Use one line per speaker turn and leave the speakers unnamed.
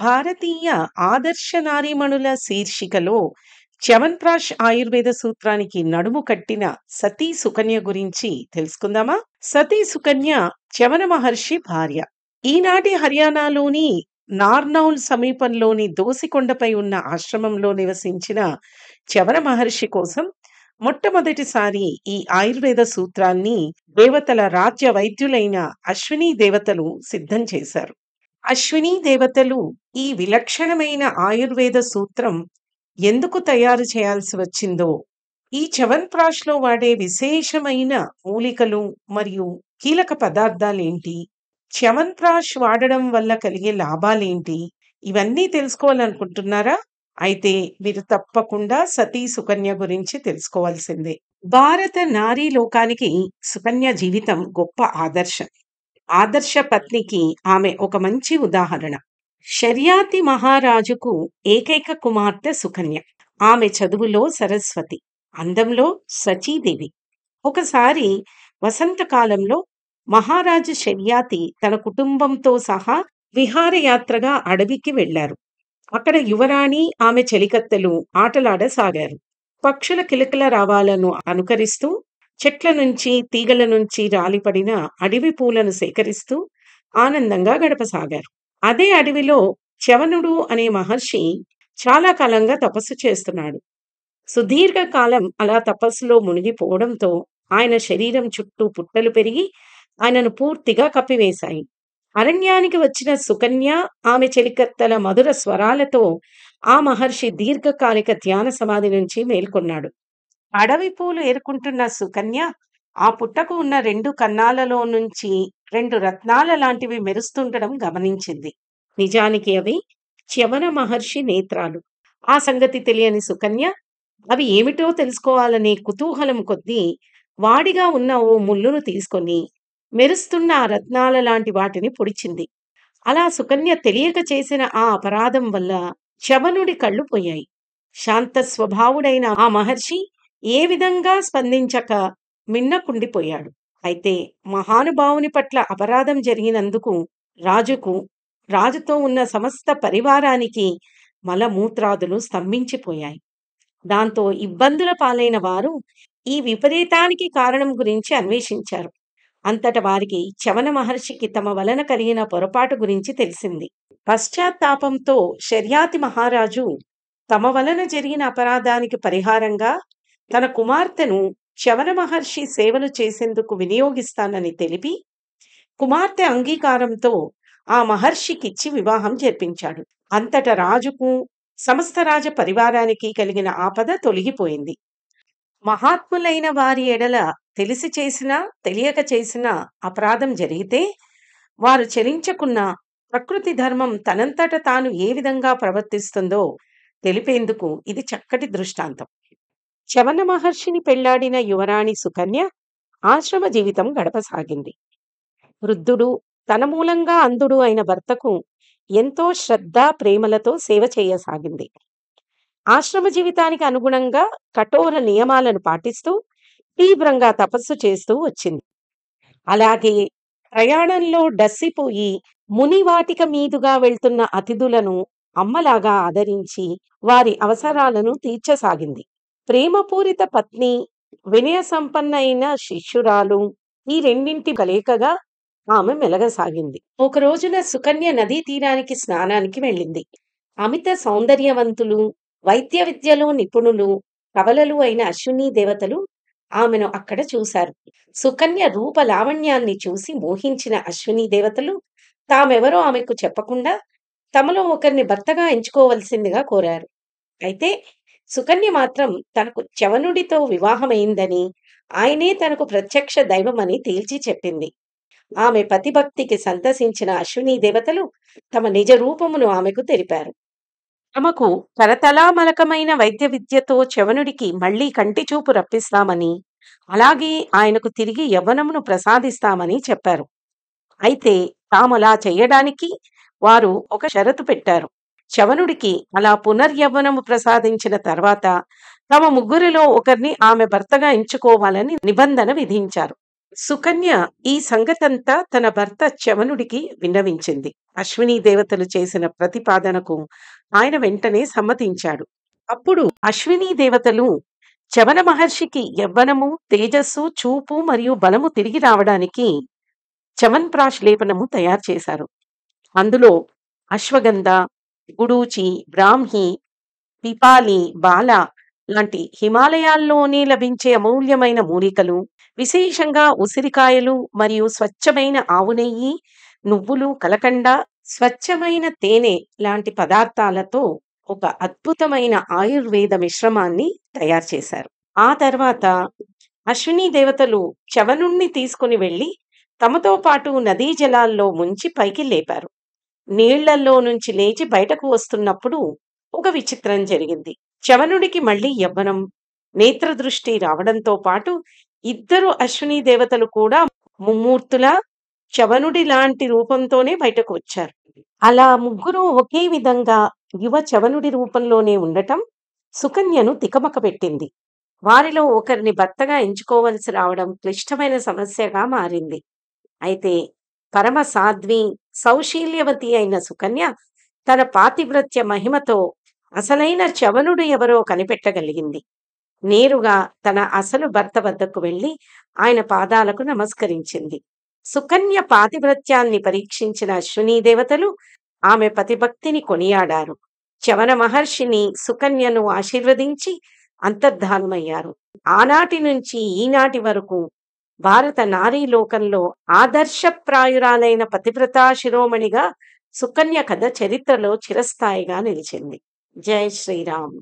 భారతీయ ఆదర్శ నారీమణుల శీర్షికలో చ్యవన్ప్రాష్ ఆయుర్వేద సూత్రానికి నడుము కట్టిన సతీ సుకన్య గురించి తెలుసుకుందామా సతీ సుకన్య చవన మహర్షి భార్య ఈనాటి హర్యానాలోని నార్నౌల్ సమీపంలోని దోసికొండపై ఉన్న ఆశ్రమంలో నివసించిన చవన మహర్షి కోసం మొట్టమొదటిసారి ఈ ఆయుర్వేద సూత్రాన్ని దేవతల రాజ్య వైద్యులైన అశ్విని దేవతలు సిద్ధం చేశారు అశ్వినీ దేవతలు ఈ విలక్షణమైన ఆయుర్వేద సూత్రం ఎందుకు తయారు చేయాల్సి వచ్చిందో ఈ చవన్ప్రాష్లో వాడే విశేషమైన మూలికలు మరియు కీలక పదార్థాలేంటి చవన్ప్రాష్ వాడడం వల్ల కలిగే లాభాలేంటి ఇవన్నీ తెలుసుకోవాలనుకుంటున్నారా అయితే మీరు తప్పకుండా సతీ సుకన్య గురించి తెలుసుకోవాల్సిందే భారత నారీ లోకానికి సుకన్య జీవితం గొప్ప ఆదర్శం ఆదర్శ పత్నికి ఆమె ఒక మంచి ఉదాహరణ షర్యాతి మహారాజుకు ఏకైక కుమార్తె సుకన్య ఆమె చదువులో సరస్వతి అందంలో సచీదేవి ఒకసారి వసంతకాలంలో మహారాజు షర్యాతి తన కుటుంబంతో సహా విహారయాత్రగా అడవికి వెళ్లారు అక్కడ యువరాణి ఆమె చెలికత్తెలు ఆటలాడసాగారు పక్షుల కిలకిల రావాలను అనుకరిస్తూ చెట్ల నుంచి తీగల నుంచి రాలిపడిన అడవి పూలను సేకరిస్తూ ఆనందంగా గడపసాగారు అదే అడవిలో చవనుడు అనే మహర్షి చాలా కాలంగా తపస్సు చేస్తున్నాడు సుదీర్ఘకాలం అలా తపస్సులో మునిగిపోవడంతో ఆయన శరీరం చుట్టూ పుట్టలు పెరిగి ఆయనను పూర్తిగా కప్పివేశాయి అరణ్యానికి వచ్చిన సుకన్య ఆమె చెలికత్తల మధుర స్వరాలతో ఆ మహర్షి దీర్ఘకాలిక ధ్యాన సమాధి నుంచి మేల్కొన్నాడు అడవి పూలు ఏరుకుంటున్న సుకన్య ఆ పుట్టకు ఉన్న రెండు కన్నాలలో నుంచి రెండు రత్నాల లాంటివి మెరుస్తుండడం గమనించింది నిజానికి అవి చ్యవన మహర్షి నేత్రాలు ఆ సంగతి తెలియని సుకన్య అవి ఏమిటో తెలుసుకోవాలనే కుతూహలం కొద్దీ వాడిగా ఉన్న ఓ ముళ్ళును తీసుకొని మెరుస్తున్న ఆ రత్నాల లాంటి వాటిని పొడిచింది అలా సుకన్య తెలియక చేసిన ఆ అపరాధం వల్ల శవనుడి కళ్ళు పోయాయి శాంత స్వభావుడైన ఆ మహర్షి ఏ విధంగా స్పందించక మిన్నకుండిపోయాడు అయితే మహానుభావుని పట్ల అపరాధం జరిగినందుకు రాజుకు రాజుతో ఉన్న సమస్త పరివారానికి మలమూత్రాదులు స్తంభించిపోయాయి దాంతో ఇబ్బందుల పాలైన వారు ఈ విపరీతానికి కారణం గురించి అన్వేషించారు అంతట వారికి చవన మహర్షికి తమ వలన కలిగిన పొరపాటు గురించి తెలిసింది పశ్చాత్తాపంతో శర్యాతి మహారాజు తమ వలన జరిగిన అపరాధానికి పరిహారంగా తన కుమార్తెను శవన మహర్షి సేవలు చేసేందుకు వినియోగిస్తానని తెలిపి కుమార్తె అంగీకారంతో ఆ మహర్షికిచ్చి వివాహం జరిపించాడు అంతట రాజుకు సమస్త రాజ పరివారానికి కలిగిన ఆపద తొలగిపోయింది మహాత్ములైన వారి ఎడల తెలిసి చేసినా తెలియక చేసిన అపరాధం జరిగితే వారు చెలించకున్న ప్రకృతి ధర్మం తనంతట తాను ఏ విధంగా ప్రవర్తిస్తుందో తెలిపేందుకు ఇది చక్కటి దృష్టాంతం చవన మహర్షిని పెళ్లాడిన యువరాణి సుకన్య ఆశ్రమ జీవితం గడపసాగింది వృద్ధుడు తన మూలంగా అందుడు అయిన భర్తకు ఎంతో శ్రద్ధ ప్రేమలతో సేవ చేయసాగింది ఆశ్రమ జీవితానికి అనుగుణంగా కఠోర నియమాలను పాటిస్తూ తీవ్రంగా తపస్సు చేస్తూ వచ్చింది అలాగే ప్రయాణంలో డస్సిపోయి మునివాటిక మీదుగా వెళ్తున్న అతిథులను అమ్మలాగా ఆదరించి వారి అవసరాలను తీర్చసాగింది ప్రేమపూరిత పత్ని వినయ సంపన్న అయిన శిష్యురాలు ఈ రెండింటి కలయికగా ఆమె మెలగసాగింది ఒక రోజున సుకన్య నదీ తీరానికి స్నానానికి వెళ్ళింది అమిత సౌందర్యవంతులు వైద్య విద్యలో నిపుణులు కవలలు అయిన అశ్విని దేవతలు ఆమెను అక్కడ చూశారు సుకన్య రూప లావణ్యాన్ని చూసి మోహించిన అశ్విని దేవతలు తామెవరో ఆమెకు చెప్పకుండా తమలో ఒకరిని భర్తగా ఎంచుకోవలసిందిగా కోరారు అయితే సుకన్య మాత్రం తనకు చవనుడితో వివాహమైందని ఆయనే తనకు ప్రత్యక్ష దైవమని తేల్చి చెప్పింది ఆమె పతిభక్తికి సంతసించిన అశ్విని దేవతలు తమ నిజ రూపమును ఆమెకు తెలిపారు తమకు కరతలామలకమైన వైద్య విద్యతో చవనుడికి మళ్లీ చూపు రప్పిస్తామని అలాగే ఆయనకు తిరిగి యవ్వనమును ప్రసాదిస్తామని చెప్పారు అయితే తాము అలా చేయడానికి వారు ఒక షరతు పెట్టారు చవనుడికి అలా పునర్యవ్వనము ప్రసాదించిన తర్వాత తమ ముగ్గురిలో ఒకరిని ఆమె భర్తగా ఎంచుకోవాలని నిబంధన విధించారు సుకన్య ఈ సంగతంతా తన భర్త చవనుడికి విన్నవించింది అశ్విని దేవతలు చేసిన ప్రతిపాదనకు ఆయన వెంటనే సమ్మతించాడు అప్పుడు అశ్విని దేవతలు చవన మహర్షికి యవ్వనము తేజస్సు చూపు మరియు బలము తిరిగి రావడానికి చవన్ ప్రాష్ లేపనము తయారు చేశారు అందులో అశ్వగంధ గుడూచి బ్రాహ్మి పిపాలి బాల లాంటి హిమాలయాల్లోనే లభించే అమూల్యమైన మూలికలు విశేషంగా ఉసిరికాయలు మరియు స్వచ్ఛమైన ఆవు నెయ్యి నువ్వులు కలకండ స్వచ్ఛమైన తేనె లాంటి పదార్థాలతో ఒక అద్భుతమైన ఆయుర్వేద మిశ్రమాన్ని తయారు చేశారు ఆ తర్వాత అశ్విని దేవతలు శవనుణ్ణి తీసుకుని వెళ్ళి తమతో పాటు నదీ జలాల్లో ముంచి పైకి లేపారు నీళ్లల్లో నుంచి లేచి బయటకు వస్తున్నప్పుడు ఒక విచిత్రం జరిగింది చవనుడికి మళ్ళీ యవ్వనం నేత్రదృష్టి రావడంతో పాటు ఇద్దరు అశ్విని దేవతలు కూడా ముమ్మూర్తులా చవనుడి లాంటి రూపంతోనే బయటకు వచ్చారు అలా ముగ్గురు ఒకే విధంగా యువ చవనుడి రూపంలోనే ఉండటం సుకన్యను తికమక పెట్టింది వారిలో ఒకరిని భర్తగా ఎంచుకోవలసి రావడం క్లిష్టమైన సమస్యగా మారింది అయితే పరమ సాధ్వి సౌశీల్యవతి అయిన సుకన్య తన పాతివ్రత్య మహిమతో అసలైన చవనుడు ఎవరో కనిపెట్టగలిగింది నేరుగా తన అసలు భర్త వద్దకు వెళ్ళి ఆయన పాదాలకు నమస్కరించింది సుకన్య పాతివ్రత్యాన్ని పరీక్షించిన అశ్వినీ దేవతలు ఆమె పతిభక్తిని కొనియాడారు చవన మహర్షిని సుకన్యను ఆశీర్వదించి అంతర్ధానమయ్యారు ఆనాటి నుంచి ఈనాటి వరకు భారత నారీ లోకంలో ఆదర్శప్రాయురాలైన పతివ్రతా శిరోమణిగా సుకన్య కథ చరిత్రలో చిరస్థాయిగా నిలిచింది జై శ్రీరామ్